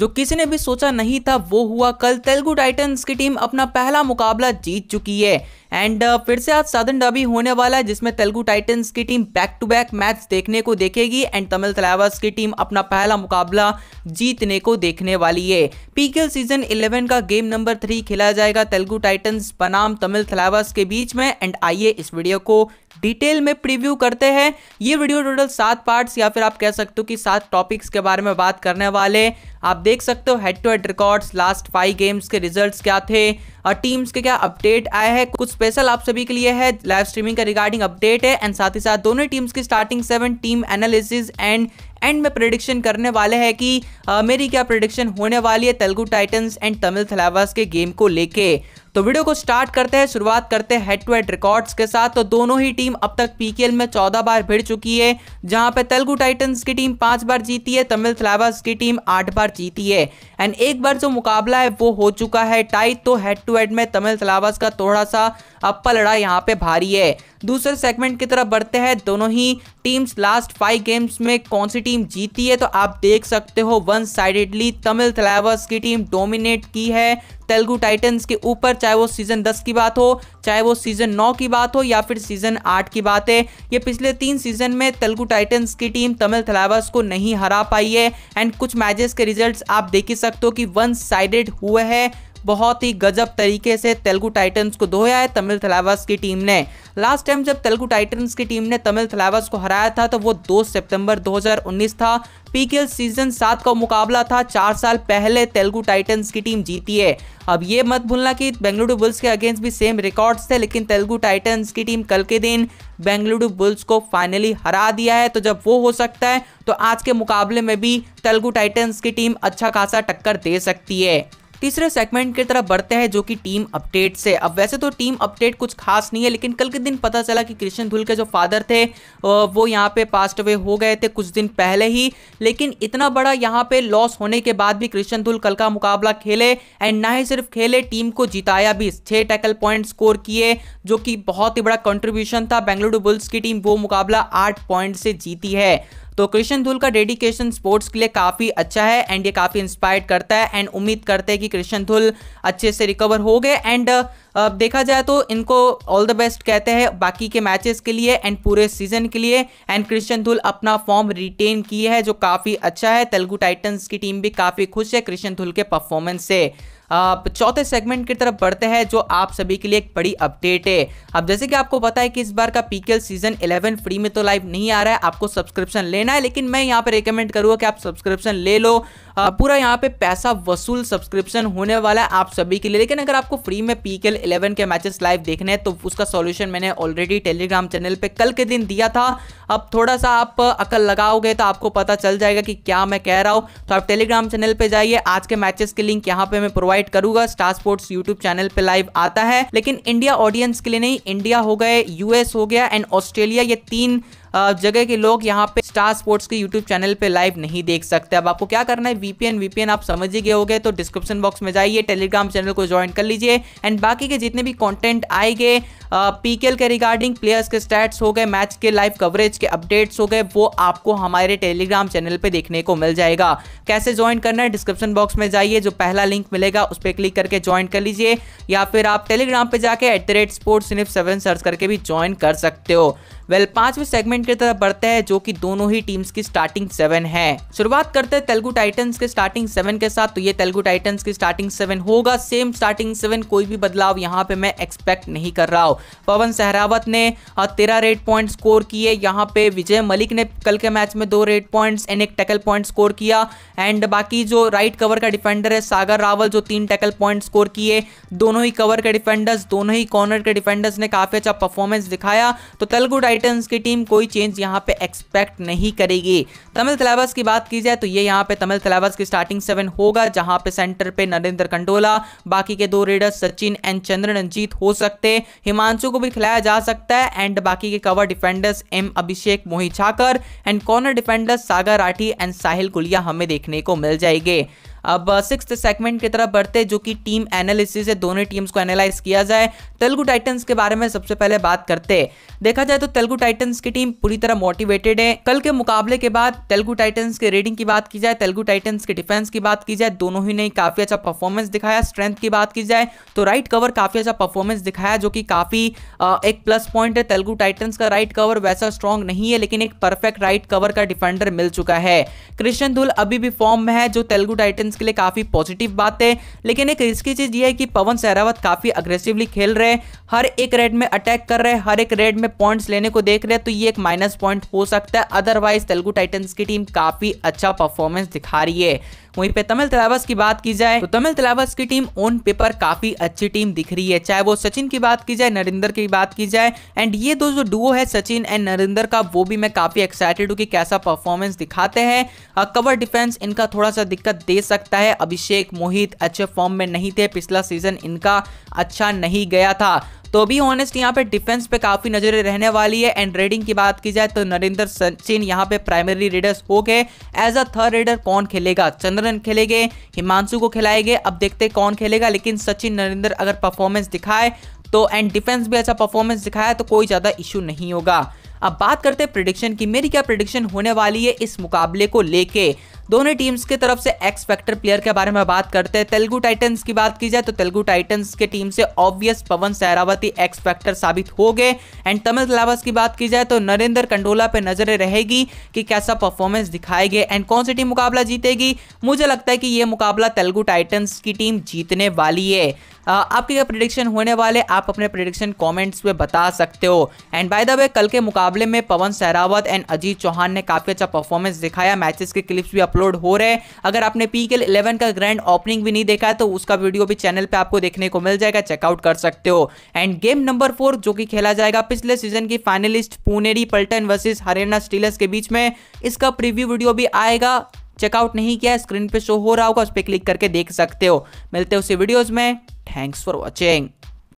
जो किसी ने भी सोचा नहीं था वो हुआ कल तेलुगु टाइटन्स की टीम अपना पहला मुकाबला जीत चुकी है एंड uh, फिर से आज सदन डबी होने वाला है जिसमें तेलुगु टाइटन्स की team back to back match देखने को देखेगी एंड तमिल तलावास की टीम अपना पहला मुकाबला जीतने को देखने वाली है पीकेल सीजन 11 का गेम नंबर थ्री खेला जाएगा तेलुगु टाइटन्स बनाम तमिल तलावास के बीच में एंड आइए इस वीडियो को डिटेल में प्रीव्यू करते हैं ये वीडियो टोटल सात पार्ट्स या फिर आप कह सकते हो कि सात टॉपिक्स के बारे में बात करने वाले आप देख सकते हो head to head records last five games के रिजल्ट्स क्या थे और टीम्स के क्या अपडेट आए हैं कुछ स्पेशल आप सभी के लिए है लाइव स्ट्रीमिंग का रिगार्डिंग अपडेट है एंड साथ ही साथ दोनों टीम्स की starting seven team analysis and and में प्रडिक्शन करने वाले हैं कि आ, मेरी क्या प्रडिक्शन होने वाली है तेलुगु टाइटन्स एंड तमिल थलावास के गेम को लेके तो वीडियो को स्टार्ट करते हैं शुरुआत करते हैं हेड टू हेड रिकॉर्ड्स के साथ तो दोनों ही टीम अब तक पीकेएल में चौदह बार भिड़ चुकी है जहां पे तेलुगु टाइटंस की टीम पांच बार जीती है तमिल थलावास की टीम आठ बार जीती है एंड एक बार जो मुकाबला है वो हो चुका है टाइट तो हेड टू हेड में तमिल थलावास का थोड़ा सा अप्पा लड़ा यहाँ पे भारी है दूसरे सेगमेंट की तरफ बढ़ते हैं दोनों ही टीम्स लास्ट फाइव गेम्स में कौन सी टीम जीती है तो आप देख सकते हो वन साइडेडली तमिल थलावर्स की टीम डोमिनेट की है तेलुगु टाइटंस के ऊपर चाहे वो सीजन 10 की बात हो चाहे वो सीजन 9 की बात हो या फिर सीजन 8 की बात है ये पिछले तीन सीजन में तेलुगु टाइटंस की टीम तमिल थलावर्स को नहीं हरा पाई है एंड कुछ मैचेस के रिजल्ट्स आप देख ही सकते हो कि वन साइडेड हुए हैं बहुत ही गजब तरीके से तेलुगु टाइटन्स को धोया है तमिल थलावास की टीम ने लास्ट टाइम जब तेलुगु टाइटन्स की टीम ने तमिल थलावास को हराया था तो वो 2 सितंबर 2019 था पीकेएल सीजन सात का मुकाबला था चार साल पहले तेलुगु टाइटन्स की टीम जीती है अब ये मत भूलना कि बेंगलुरु बुल्स के अगेंस्ट भी सेम रिकॉर्ड्स थे लेकिन तेलुगु टाइटन्स की टीम कल के दिन बेंगलुरु बुल्स को फाइनली हरा दिया है तो जब वो हो सकता है तो आज के मुकाबले में भी तेलुगु टाइटन्स की टीम अच्छा खासा टक्कर दे सकती है तीसरे सेगमेंट की तरफ बढ़ते हैं जो कि टीम अपडेट से अब वैसे तो टीम अपडेट कुछ खास नहीं है लेकिन कल के दिन पता चला कि कृष्ण धुल के जो फादर थे वो यहाँ पे पास्ट अवे हो गए थे कुछ दिन पहले ही लेकिन इतना बड़ा यहाँ पे लॉस होने के बाद भी कृष्ण धुल कल का मुकाबला खेले एंड ना ही सिर्फ खेले टीम को जिताया भी छः टैकल पॉइंट स्कोर किए जो कि बहुत ही बड़ा कंट्रीब्यूशन था बेंगलुरु बुल्स की टीम वो मुकाबला आठ पॉइंट से जीती है तो कृष्ण धुल का डेडिकेशन स्पोर्ट्स के लिए काफ़ी अच्छा है एंड ये काफ़ी इंस्पायर करता है एंड उम्मीद करते हैं कि क्रिश्चन धुल अच्छे से रिकवर हो गए एंड uh, देखा जाए तो इनको ऑल द बेस्ट कहते हैं बाकी के मैचेस के लिए एंड पूरे सीजन के लिए एंड क्रिश्चन धुल अपना फॉर्म रिटेन किए है जो काफ़ी अच्छा है तेलुगु टाइटंस की टीम भी काफ़ी खुश है क्रिश्चन धुल के परफॉर्मेंस से चौथे सेगमेंट की तरफ बढ़ते हैं जो आप सभी के लिए एक बड़ी अपडेट है अब जैसे कि आपको पता है कि इस बार का पीकेएल सीजन 11 फ्री में तो लाइव नहीं आ रहा है आपको सब्सक्रिप्शन लेना है लेकिन मैं यहाँ पे रिकमेंड करूँगा कि आप सब्सक्रिप्शन ले लो पूरा यहाँ पे पैसा वसूल सब्सक्रिप्शन होने वाला है आप सभी के लिए लेकिन अगर आपको फ्री में पीकेएल इलेवन के मैचेस लाइव देखने हैं तो उसका सोल्यूशन मैंने ऑलरेडी टेलीग्राम चैनल पर कल के दिन दिया था अब थोड़ा सा आप अकल लगाओगे तो आपको पता चल जाएगा कि क्या मैं कह रहा हूँ तो आप टेलीग्राम चैनल पर जाइए आज के मैचेस के लिंक यहाँ पर मैं प्रोवाइड प्रोवाइड करूंगा स्टार स्पोर्ट्स यूट्यूब चैनल पे लाइव आता है लेकिन इंडिया ऑडियंस के लिए नहीं इंडिया हो गए यूएस हो गया एंड ऑस्ट्रेलिया ये तीन जगह के लोग यहाँ पे स्टार स्पोर्ट्स के यूट्यूब चैनल पे लाइव नहीं देख सकते अब आपको क्या करना है वीपीएन वीपीएन आप समझ ही गए हो गए तो डिस्क्रिप्शन बॉक्स में जाइए टेलीग्राम चैनल को ज्वाइन कर लीजिए एंड बाकी के जितने भी कॉन्टेंट आएंगे पीकेएल के रिगार्डिंग प्लेयर्स के स्टैट्स हो गए मैच के लाइव कवरेज के अपडेट्स हो गए वो आपको हमारे टेलीग्राम चैनल पर देखने को मिल जाएगा कैसे ज्वाइन करना है डिस्क्रिप्शन बॉक्स में जाइए जो पहला लिंक मिलेगा उस पर क्लिक करके ज्वाइन कर लीजिए या फिर आप टेलीग्राम पर जाके at the rate sports seven search करके भी ज्वाइन कर सकते हो वेल पांचवे सेगमेंट की तरफ बढ़ते हैं जो कि दोनों ही टीम्स की स्टार्टिंग सेवन है शुरुआत करते हैं तेलुगु टाइटन्स के स्टार्टिंग सेवन के साथ तो ये तेलुगु टाइटन्स की स्टार्टिंग सेवन होगा सेम स्टार्टिंग सेवन कोई भी बदलाव यहाँ पे मैं एक्सपेक्ट नहीं कर रहा हूँ पवन सहरावत ने तेरह रेड पॉइंट स्कोर किए यहाँ पे विजय मलिक ने कल के मैच में दो रेड पॉइंट्स एंड एक टैकल पॉइंट स्कोर किया एंड बाकी जो राइट कवर का डिफेंडर है सागर रावल जो तीन टैकल पॉइंट स्कोर किए दोनों ही कवर के डिफेंडर्स दोनों ही कॉर्नर के डिफेंडर्स ने काफी अच्छा परफॉर्मेंस दिखाया तो तेलुगु टाइट टाइटन्स की टीम कोई चेंज यहाँ पे एक्सपेक्ट नहीं करेगी तमिल तलावस की बात की जाए तो ये यहाँ पे तमिल तलावस की स्टार्टिंग सेवन होगा जहाँ पे सेंटर पे नरेंद्र कंडोला बाकी के दो रेडर्स सचिन एंड चंद्रन रंजीत हो सकते हिमांशु को भी खिलाया जा सकता है एंड बाकी के cover defenders M Abhishek Mohit Chhakar and corner defenders Sagar Rathi and Sahil Gulia हमें देखने को मिल जाएंगे अब सिक्स uh, सेगमेंट की तरफ बढ़ते जो कि टीम एनालिसिस है दोनों टीम्स को एनालाइज किया जाए तेलुगु टाइटन्स के बारे में सबसे पहले बात करते देखा जाए तो तेलुगु टाइटन्स की टीम पूरी तरह मोटिवेटेड है कल के मुकाबले के बाद तेलुगु टाइटन्स के रेडिंग की बात की जाए तेलुगु टाइटन्स के डिफेंस की बात की जाए दोनों ही ने काफी अच्छा परफॉर्मेंस दिखाया स्ट्रेंथ की बात की जाए तो राइट कवर काफी अच्छा परफॉर्मेंस दिखाया जो कि काफी uh, एक प्लस पॉइंट है तेलुगु टाइटन्स का राइट कवर वैसा स्ट्रॉन्ग नहीं है लेकिन एक परफेक्ट राइट कवर का डिफेंडर मिल चुका है क्रिश्चन धुल अभी भी फॉर्म में है जो तेलुगु टाइटन्स किंग्स के लिए काफ़ी पॉजिटिव बात है लेकिन एक रिस्की चीज़ ये है कि पवन सहरावत काफ़ी अग्रेसिवली खेल रहे हर एक रेड में अटैक कर रहे हर एक रेड में पॉइंट्स लेने को देख रहे हैं तो ये एक माइनस पॉइंट हो सकता है अदरवाइज तेलुगु टाइटन्स की टीम काफ़ी अच्छा परफॉर्मेंस दिखा रही है वहीं पे तमिल तलावस की बात की जाए तो तमिल तलावस की टीम ऑन पेपर काफी अच्छी टीम दिख रही है चाहे वो सचिन की बात की जाए नरेंद्र की बात की जाए एंड ये दो जो डुओ है सचिन एंड नरिंदर का वो भी मैं काफी एक्साइटेड हूँ कि कैसा परफॉर्मेंस दिखाते हैं कवर डिफेंस इनका थोड़ा सा दिक्कत दे सकता है अभिषेक मोहित अच्छे फॉर्म में नहीं थे पिछला सीजन इनका अच्छा नहीं गया था तो भी ऑनेस्ट यहाँ पे डिफेंस पे काफी नजरें रहने वाली है एंड रेडिंग की बात की जाए तो नरेंद्र सचिन यहाँ पे प्राइमरी रेडर्स हो गए एज अ थर्ड रेडर कौन खेलेगा चंद्रन खेलेंगे हिमांशु को खिलाएंगे अब देखते कौन खेलेगा लेकिन सचिन नरेंद्र अगर परफॉर्मेंस दिखाए तो एंड डिफेंस भी अच्छा परफॉर्मेंस दिखाया तो कोई ज़्यादा इशू नहीं होगा अब बात करते हैं प्रिडिक्शन की मेरी क्या प्रिडिक्शन होने वाली है इस मुकाबले को लेके दोनों टीम्स की तरफ से एक्स फैक्टर प्लेयर के बारे में बात करते हैं तेलुगु टाइटंस की बात की जाए तो तेलुगु टाइटंस के टीम से obvious Pawan Sehrawati X factor साबित हो गए एंड तमिल तलावस की बात की जाए तो नरेंद्र कंडोला पे नजरें रहेगी कि कैसा परफॉर्मेंस दिखाएंगे एंड कौन सी टीम मुकाबला जीतेगी मुझे लगता है कि ये मुकाबला तेलुगु टाइटन्स की टीम जीतने वाली है आपके क्या प्रिडिक्शन होने वाले आप अपने प्रिडिक्शन कॉमेंट्स में बता सकते हो एंड बाय द वे कल के मुकाबले में पवन सहरावत एंड अजीत चौहान ने काफ़ी अच्छा परफॉर्मेंस दिखाया मैचेस के क्लिप्स भी अपलोड हो रहे हैं अगर आपने पी के इलेवन का ग्रैंड ओपनिंग भी नहीं देखा है तो उसका वीडियो भी चैनल पर आपको देखने को मिल जाएगा चेकआउट कर सकते हो एंड गेम नंबर फोर जो कि खेला जाएगा पिछले सीजन की finalist Puneri Paltan versus Haryana Steelers के बीच में इसका प्रीव्यू वीडियो भी आएगा चेकआउट नहीं किया स्क्रीन पे शो हो रहा होगा उस पर क्लिक करके देख सकते हो मिलते हो उसी वीडियोज़ में थैंक्स फॉर वॉचिंग